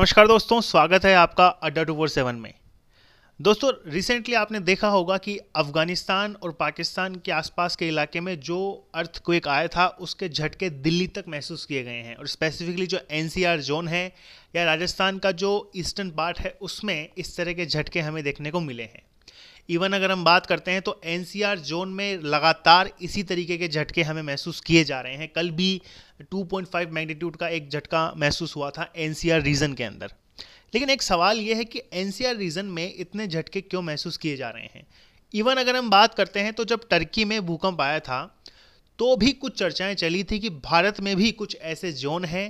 नमस्कार दोस्तों स्वागत है आपका अड्डा टू फोर सेवन में दोस्तों रिसेंटली आपने देखा होगा कि अफ़गानिस्तान और पाकिस्तान के आसपास के इलाके में जो अर्थ क्विक आया था उसके झटके दिल्ली तक महसूस किए गए हैं और स्पेसिफिकली जो एन जोन है या राजस्थान का जो ईस्टर्न पार्ट है उसमें इस तरह के झटके हमें देखने को मिले हैं इवन अगर हम बात करते हैं तो एनसीआर जोन में लगातार इसी तरीके के झटके हमें महसूस किए जा रहे हैं कल भी 2.5 मैग्नीट्यूड का एक झटका महसूस हुआ था एनसीआर रीजन के अंदर लेकिन एक सवाल यह है कि एनसीआर रीजन में इतने झटके क्यों महसूस किए जा रहे हैं इवन अगर हम बात करते हैं तो जब टर्की में भूकंप आया था तो भी कुछ चर्चाएं चली थी कि भारत में भी कुछ ऐसे जोन हैं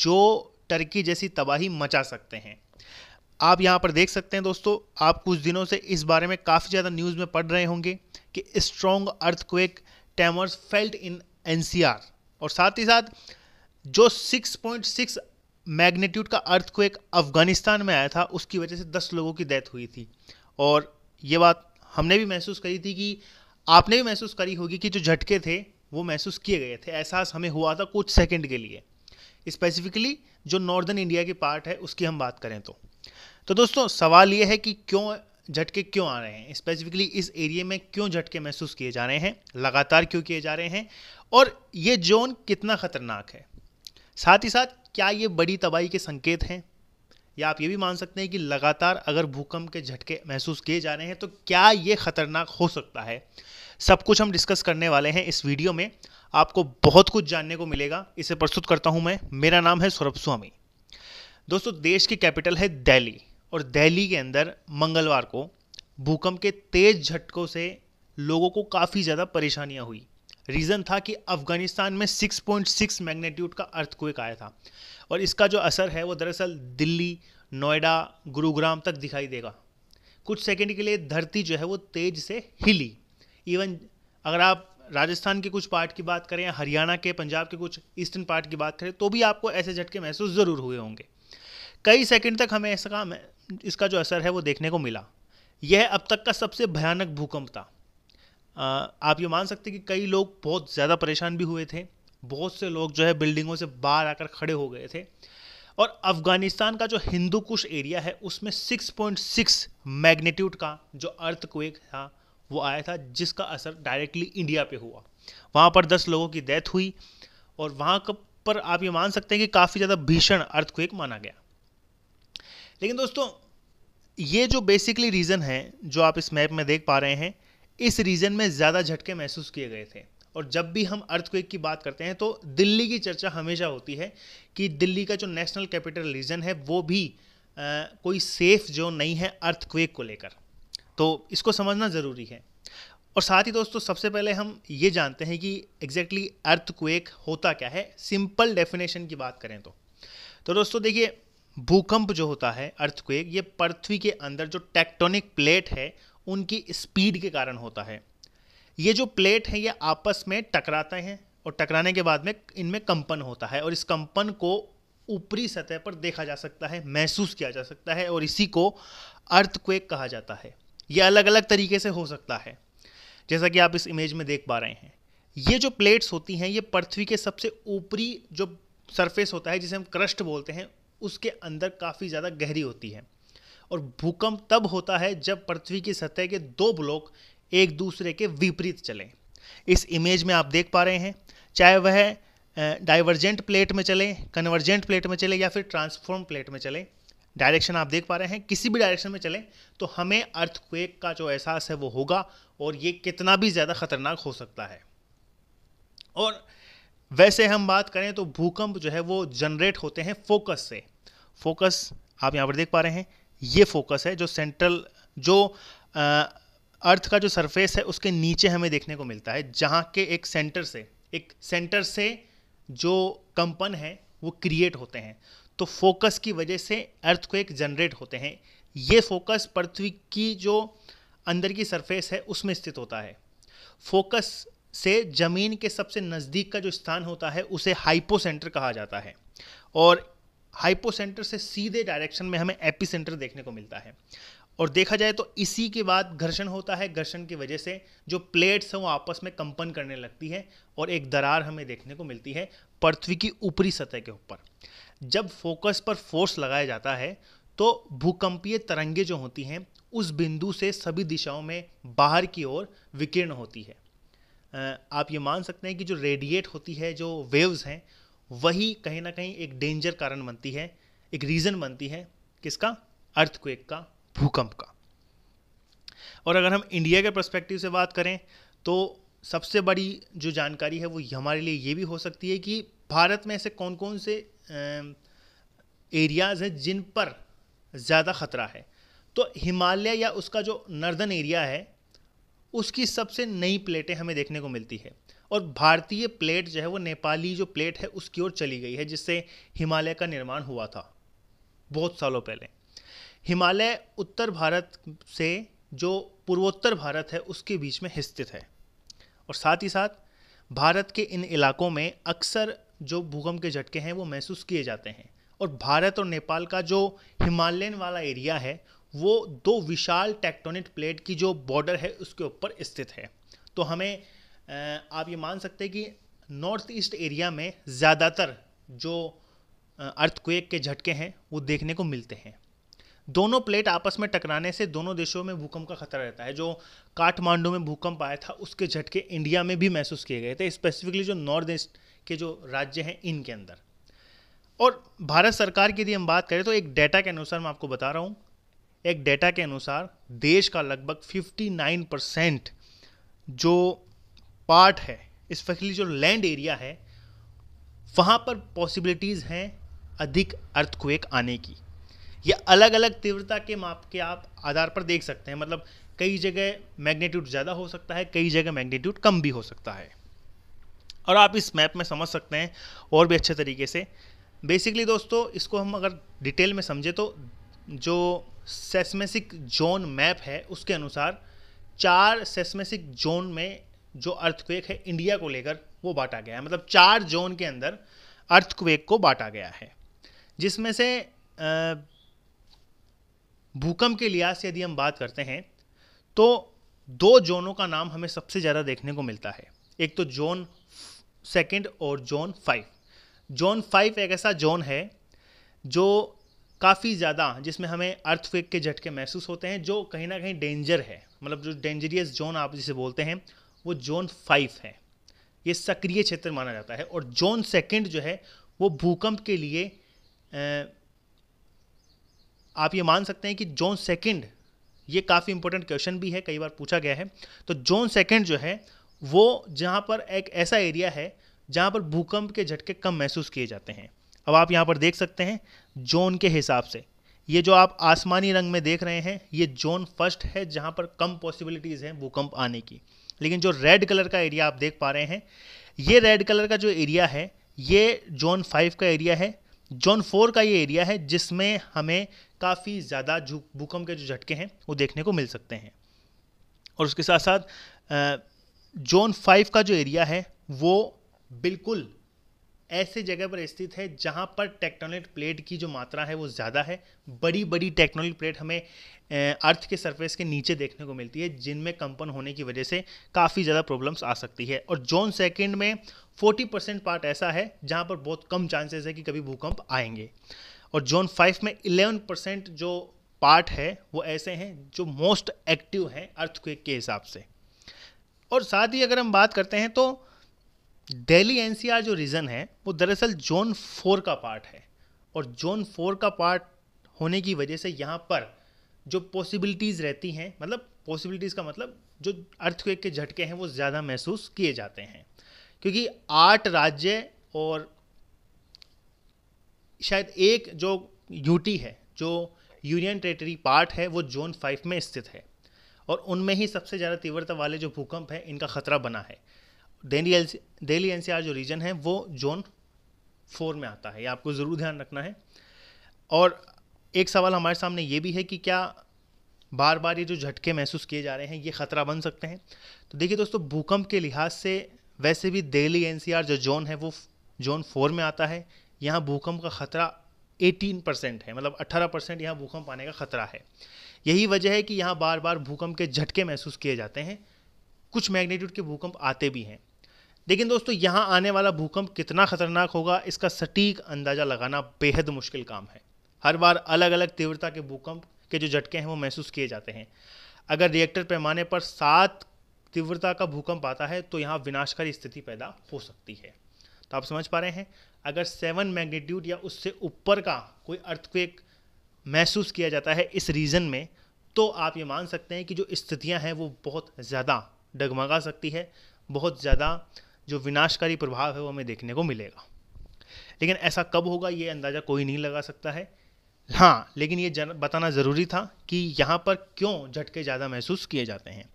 जो टर्की जैसी तबाही मचा सकते हैं आप यहाँ पर देख सकते हैं दोस्तों आप कुछ दिनों से इस बारे में काफ़ी ज़्यादा न्यूज़ में पढ़ रहे होंगे कि strong earthquake tremors felt in NCR और साथ ही साथ जो 6.6 मैग्नीट्यूड का अर्थ को एक अफगानिस्तान में आया था उसकी वजह से 10 लोगों की डेथ हुई थी और ये बात हमने भी महसूस करी थी कि आपने भी महसूस करी होगी कि जो झटके थे वो महसूस किए गए थे एहसास हमें हुआ था कुछ सेकंड के लिए स्पेसिफिकली जो नॉर्दर्न इंडिया की पार्ट है उसकी हम बात करें तो तो दोस्तों सवाल ये है कि क्यों झटके क्यों आ रहे हैं स्पेसिफिकली इस एरिए में क्यों झटके महसूस किए जा रहे हैं लगातार क्यों किए जा रहे हैं और ये जोन कितना ख़तरनाक है साथ ही साथ क्या ये बड़ी तबाही के संकेत हैं या आप ये भी मान सकते हैं कि लगातार अगर भूकंप के झटके महसूस किए जा रहे हैं तो क्या ये खतरनाक हो सकता है सब कुछ हम डिस्कस करने वाले हैं इस वीडियो में आपको बहुत कुछ जानने को मिलेगा इसे प्रस्तुत करता हूं मैं मेरा नाम है सौरभ स्वामी दोस्तों देश की कैपिटल है दिल्ली और दिल्ली के अंदर मंगलवार को भूकंप के तेज झटकों से लोगों को काफ़ी ज़्यादा परेशानियाँ हुई रीज़न था कि अफगानिस्तान में 6.6 मैग्नीट्यूड का अर्थक्वेक आया था और इसका जो असर है वो दरअसल दिल्ली नोएडा गुरुग्राम तक दिखाई देगा कुछ सेकंड के लिए धरती जो है वो तेज से हिली इवन अगर आप राजस्थान के कुछ पार्ट की बात करें या हरियाणा के पंजाब के कुछ ईस्टर्न पार्ट की बात करें तो भी आपको ऐसे झटके महसूस ज़रूर हुए होंगे कई सेकंड तक हमें ऐसा इसका जो असर है वो देखने को मिला यह अब तक का सबसे भयानक भूकंप था आप ये मान सकते कि कई लोग बहुत ज़्यादा परेशान भी हुए थे बहुत से लोग जो है बिल्डिंगों से बाहर आकर खड़े हो गए थे और अफगानिस्तान का जो हिंदू कुश एरिया है उसमें 6.6 मैग्नीट्यूड का जो अर्थ क्वेक था वो आया था जिसका असर डायरेक्टली इंडिया पे हुआ वहाँ पर 10 लोगों की डेथ हुई और वहाँ पर आप ये मान सकते हैं कि काफ़ी ज़्यादा भीषण अर्थक्वेक माना गया लेकिन दोस्तों ये जो बेसिकली रीज़न है जो आप इस मैप में देख पा रहे हैं इस रीजन में ज़्यादा झटके महसूस किए गए थे और जब भी हम अर्थक्वेक की बात करते हैं तो दिल्ली की चर्चा हमेशा होती है कि दिल्ली का जो नेशनल कैपिटल रीजन है वो भी आ, कोई सेफ जो नहीं है अर्थक्वेक को लेकर तो इसको समझना ज़रूरी है और साथ ही दोस्तों सबसे पहले हम ये जानते हैं कि एग्जैक्टली अर्थक्वेक होता क्या है सिंपल डेफिनेशन की बात करें तो तो दोस्तों देखिए भूकंप जो होता है अर्थक्वेक ये पृथ्वी के अंदर जो टेक्टोनिक प्लेट है उनकी स्पीड के कारण होता है ये जो प्लेट है ये आपस में टकराते हैं और टकराने के बाद में इनमें कंपन होता है और इस कंपन को ऊपरी सतह पर देखा जा सकता है महसूस किया जा सकता है और इसी को अर्थक्वेक कहा जाता है यह अलग अलग तरीके से हो सकता है जैसा कि आप इस इमेज में देख पा रहे हैं ये जो प्लेट्स होती हैं ये पृथ्वी के सबसे ऊपरी जो सरफेस होता है जिसे हम क्रस्ट बोलते हैं उसके अंदर काफ़ी ज़्यादा गहरी होती है और भूकंप तब होता है जब पृथ्वी की सतह के दो ब्लॉक एक दूसरे के विपरीत चलें इस इमेज में आप देख पा रहे हैं चाहे वह डाइवर्जेंट प्लेट में चले कन्वर्जेंट प्लेट में चले या फिर ट्रांसफॉर्म प्लेट में चले डायरेक्शन आप देख पा रहे हैं किसी भी डायरेक्शन में चले तो हमें अर्थक्वेक का जो एहसास है वो होगा और ये कितना भी ज़्यादा ख़तरनाक हो सकता है और वैसे हम बात करें तो भूकंप जो है वो जनरेट होते हैं फोकस से फोकस आप यहाँ पर देख पा रहे हैं ये फोकस है जो सेंट्रल जो आ, अर्थ का जो सरफेस है उसके नीचे हमें देखने को मिलता है जहाँ के एक सेंटर से एक सेंटर से जो कंपन है वो क्रिएट होते हैं तो फोकस की वजह से अर्थ को एक जनरेट होते हैं ये फोकस पृथ्वी की जो अंदर की सरफेस है उसमें स्थित होता है फोकस से ज़मीन के सबसे नज़दीक का जो स्थान होता है उसे हाइपोसेंटर कहा जाता है और हाइपोसेंटर से सीधे डायरेक्शन में हमें एपिसेंटर देखने को मिलता है और देखा जाए तो इसी के बाद घर्षण होता है घर्षण की वजह से जो प्लेट्स हैं वो आपस में कंपन करने लगती है और एक दरार हमें देखने को मिलती है पृथ्वी की ऊपरी सतह के ऊपर जब फोकस पर फोर्स लगाया जाता है तो भूकंपीय तरंगे जो होती हैं उस बिंदु से सभी दिशाओं में बाहर की ओर विकीर्ण होती है आप ये मान सकते हैं कि जो रेडिएट होती है जो वेव्स हैं वही कहीं ना कहीं एक डेंजर कारण बनती है एक रीज़न बनती है किसका अर्थक्वेक का भूकंप का और अगर हम इंडिया के परस्पेक्टिव से बात करें तो सबसे बड़ी जो जानकारी है वो हमारे लिए ये भी हो सकती है कि भारत में ऐसे कौन कौन से एरियाज़ हैं जिन पर ज़्यादा ख़तरा है तो हिमालय या उसका जो नर्दन एरिया है उसकी सबसे नई प्लेटें हमें देखने को मिलती है और भारतीय प्लेट जो है वो नेपाली जो प्लेट है उसकी ओर चली गई है जिससे हिमालय का निर्माण हुआ था बहुत सालों पहले हिमालय उत्तर भारत से जो पूर्वोत्तर भारत है उसके बीच में स्थित है और साथ ही साथ भारत के इन इलाकों में अक्सर जो भूकंप के झटके हैं वो महसूस किए जाते हैं और भारत और नेपाल का जो हिमालयन वाला एरिया है वो दो विशाल टेक्टोनिक प्लेट की जो बॉर्डर है उसके ऊपर स्थित है तो हमें आप ये मान सकते हैं कि नॉर्थ ईस्ट एरिया में ज़्यादातर जो अर्थक्वेक के झटके हैं वो देखने को मिलते हैं दोनों प्लेट आपस में टकराने से दोनों देशों में भूकंप का खतरा रहता है जो काठमांडू में भूकंप आया था उसके झटके इंडिया में भी महसूस किए गए थे स्पेसिफिकली जो नॉर्थ ईस्ट के जो राज्य हैं इनके अंदर और भारत सरकार की यदि हम बात करें तो एक डेटा के अनुसार मैं आपको बता रहा हूँ एक डेटा के अनुसार देश का लगभग 59 परसेंट जो पार्ट है स्पेशली जो लैंड एरिया है वहाँ पर पॉसिबिलिटीज़ हैं अधिक अर्थक्वेक आने की यह अलग अलग तीव्रता के माप के आप आधार पर देख सकते हैं मतलब कई जगह मैग्नीट्यूड ज़्यादा हो सकता है कई जगह मैग्नीट्यूड कम भी हो सकता है और आप इस मैप में समझ सकते हैं और भी अच्छे तरीके से बेसिकली दोस्तों इसको हम अगर डिटेल में समझे तो जो सेस्मेसिक जोन मैप है उसके अनुसार चार सेस्मेसिक जोन में जो अर्थक्वेक है इंडिया को लेकर वो बांटा गया है मतलब चार जोन के अंदर अर्थक्वेक को बांटा गया है जिसमें से भूकंप के लिहाज से यदि हम बात करते हैं तो दो जोनों का नाम हमें सबसे ज़्यादा देखने को मिलता है एक तो जोन सेकंड और जोन फाइव जोन फाइव एक ऐसा जोन है जो काफ़ी ज़्यादा जिसमें हमें अर्थवेक के झटके महसूस होते हैं जो कहीं ना कहीं डेंजर है मतलब जो डेंजरियस जोन आप जिसे बोलते हैं वो जोन फाइव है ये सक्रिय क्षेत्र माना जाता है और जोन सेकंड जो है वो भूकंप के लिए आप ये मान सकते हैं कि जोन सेकंड ये काफ़ी इंपॉर्टेंट क्वेश्चन भी है कई बार पूछा गया है तो जोन सेकेंड जो है वो जहाँ पर एक ऐसा एरिया है जहाँ पर भूकंप के झटके कम महसूस किए जाते हैं अब आप यहाँ पर देख सकते हैं जोन के हिसाब से ये जो आप आसमानी रंग में देख रहे हैं ये जोन फर्स्ट है जहाँ पर कम पॉसिबिलिटीज़ हैं भूकंप आने की लेकिन जो रेड कलर का एरिया आप देख पा रहे हैं ये रेड कलर का जो एरिया है ये जोन फाइव का एरिया है जोन फोर का ये एरिया है जिसमें हमें काफ़ी ज़्यादा भूकंप के जो झटके हैं वो देखने को मिल सकते हैं और उसके साथ साथ जोन फाइव का जो एरिया है वो बिल्कुल ऐसे जगह पर स्थित है जहाँ पर टेक्टोनिक प्लेट की जो मात्रा है वो ज़्यादा है बड़ी बड़ी टेक्टोनिक प्लेट हमें अर्थ के सरफेस के नीचे देखने को मिलती है जिनमें कंपन होने की वजह से काफ़ी ज़्यादा प्रॉब्लम्स आ सकती है और जोन सेकेंड में 40 परसेंट पार्ट ऐसा है जहाँ पर बहुत कम चांसेस है कि कभी भूकंप आएंगे और जोन फाइव में इलेवन परसेंट जो पार्ट है वो ऐसे हैं जो मोस्ट एक्टिव हैं अर्थ के हिसाब से और साथ ही अगर हम बात करते हैं तो दिल्ली एनसीआर जो रीजन है वो दरअसल जोन फोर का पार्ट है और जोन फोर का पार्ट होने की वजह से यहाँ पर जो पॉसिबिलिटीज़ रहती हैं मतलब पॉसिबिलिटीज़ का मतलब जो अर्थक्वेक के झटके हैं वो ज़्यादा महसूस किए जाते हैं क्योंकि आठ राज्य और शायद एक जो यूटी है जो यूनियन टेरेटरी पार्ट है वो जोन फाइव में स्थित है और उनमें ही सबसे ज़्यादा तीव्रता वाले जो भूकंप हैं इनका खतरा बना है दिल्ली दिल्ली एनसीआर जो रीजन है वो जोन फोर में आता है ये आपको ज़रूर ध्यान रखना है और एक सवाल हमारे सामने ये भी है कि क्या बार बार ये जो झटके महसूस किए जा रहे हैं ये ख़तरा बन सकते हैं तो देखिए दोस्तों भूकंप के लिहाज से वैसे भी दिल्ली एनसीआर जो जोन है वो जोन फोर में आता है यहाँ भूकंप का ख़तरा 18 परसेंट है मतलब 18 परसेंट यहाँ भूकंप आने का ख़तरा है यही वजह है कि यहाँ बार बार भूकंप के झटके महसूस किए जाते हैं कुछ मैग्नीट्यूड के भूकंप आते भी हैं लेकिन दोस्तों यहाँ आने वाला भूकंप कितना खतरनाक होगा इसका सटीक अंदाज़ा लगाना बेहद मुश्किल काम है हर बार अलग अलग तीव्रता के भूकंप के जो झटके हैं वो महसूस किए जाते हैं अगर रिएक्टर पैमाने पर सात तीव्रता का भूकंप आता है तो यहाँ विनाशकारी स्थिति पैदा हो सकती है तो आप समझ पा रहे हैं अगर सेवन मैग्नीट्यूड या उससे ऊपर का कोई अर्थक्वेक महसूस किया जाता है इस रीजन में तो आप ये मान सकते हैं कि जो स्थितियाँ हैं वो बहुत ज़्यादा डगमगा सकती है बहुत ज़्यादा जो विनाशकारी प्रभाव है वो हमें देखने को मिलेगा लेकिन ऐसा कब होगा ये अंदाज़ा कोई नहीं लगा सकता है हाँ लेकिन ये जन बताना ज़रूरी था कि यहाँ पर क्यों झटके ज़्यादा महसूस किए जाते हैं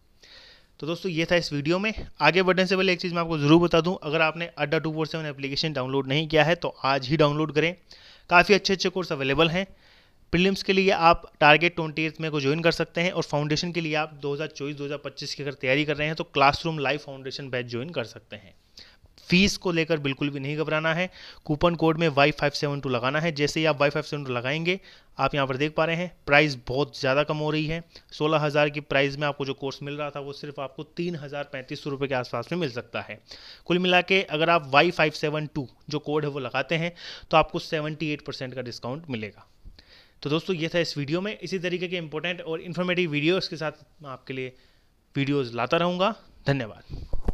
तो दोस्तों ये था इस वीडियो में आगे बढ़ने से पहले एक चीज़ मैं आपको ज़रूर बता दूं अगर आपने Adda two four seven application download नहीं किया है तो आज ही डाउनलोड करें काफ़ी अच्छे अच्छे कोर्स अवेलेबल हैं प्रीलिम्स के लिए आप टारगेट ट्वेंटी में को ज्वाइन कर सकते हैं और फाउंडेशन के लिए आप 2024-2025 की अगर तैयारी कर रहे हैं तो classroom live foundation batch join कर सकते हैं फीस को लेकर बिल्कुल भी नहीं घबराना है कूपन कोड में वाई फाइव सेवन टू लगाना है जैसे ही आप वाई फाइव सेवन टू लगाएंगे आप यहाँ पर देख पा रहे हैं प्राइस बहुत ज़्यादा कम हो रही है सोलह हज़ार की प्राइस में आपको जो कोर्स मिल रहा था वो सिर्फ आपको तीन हज़ार पैंतीस सौ रुपये के आसपास में मिल सकता है कुल मिला के अगर आप वाई फाइव सेवन टू जो कोड है वो लगाते हैं तो आपको सेवेंटी एट परसेंट का डिस्काउंट मिलेगा तो दोस्तों ये था इस वीडियो में इसी तरीके के इंपॉर्टेंट और इन्फॉर्मेटिव वीडियोज़ के साथ मैं आपके लिए वीडियोज़ लाता रहूँगा धन्यवाद